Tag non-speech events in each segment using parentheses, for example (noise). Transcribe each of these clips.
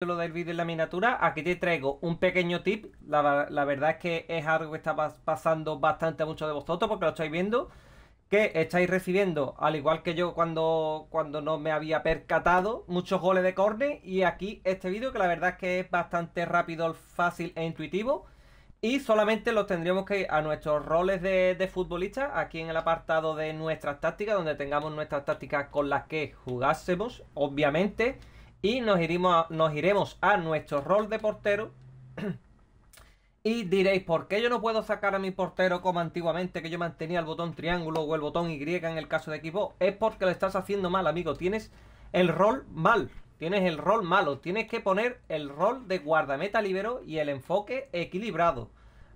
Lo del vídeo en la miniatura, aquí te traigo un pequeño tip, la, verdad es que es algo que está pasando bastante mucho de vosotros porque lo estáis viendo, que estáis recibiendo, al igual que yo cuando, cuando no me había percatado, muchos goles de córner y aquí este vídeo que la verdad es que es bastante rápido, fácil e intuitivo y solamente lo tendríamos que ir a nuestros roles de, futbolista, aquí en el apartado de nuestras tácticas, donde tengamos nuestras tácticas con las que jugásemos, obviamente y nos, iremos a, nos iremos a nuestro rol de portero. (clears throat) y diréis, ¿por qué yo no puedo sacar a mi portero como antiguamente que yo mantenía el botón triángulo o el botón Y en el caso de equipo? Es porque lo estás haciendo mal, amigo. Tienes el rol mal. Tienes el rol malo. Tienes que poner el rol de guardameta libero y el enfoque equilibrado.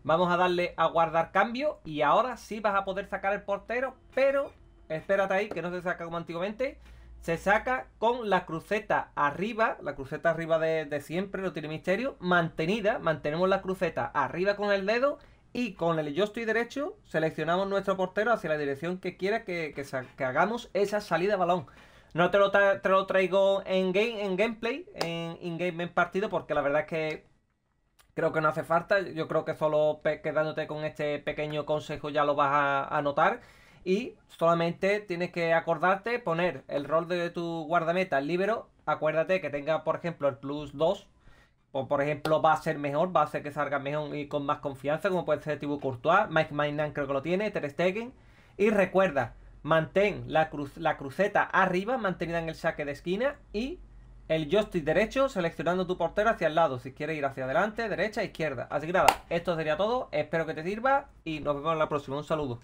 Vamos a darle a guardar cambio y ahora sí vas a poder sacar el portero, pero espérate ahí que no se saca como antiguamente se saca con la cruceta arriba, la cruceta arriba de, siempre, lo tiene misterio, mantenida, mantenemos la cruceta arriba con el dedo y con el yo estoy derecho seleccionamos nuestro portero hacia la dirección que quiera que, hagamos esa salida de balón. No te lo, te lo traigo en, game, en gameplay, en game en partido, porque la verdad es que creo que no hace falta. Yo creo que solo quedándote con este pequeño consejo ya lo vas a, a notar y solamente tienes que acordarte poner el rol de tu guardameta al libero. Acuérdate que tenga, por ejemplo, el plus 2. por ejemplo, va a ser mejor, va a hacer que salga mejor y con más confianza, como puede ser Tibu Courtois. Mike Mainan creo que lo tiene, Ter Stegen. Y recuerda, mantén la, cruz, la cruceta arriba, mantenida en el saque de esquina y el joystick derecho seleccionando tu portero hacia el lado, si quieres ir hacia adelante, derecha, izquierda. Así que nada, esto sería todo, espero que te sirva y nos vemos en la próxima. Un saludo.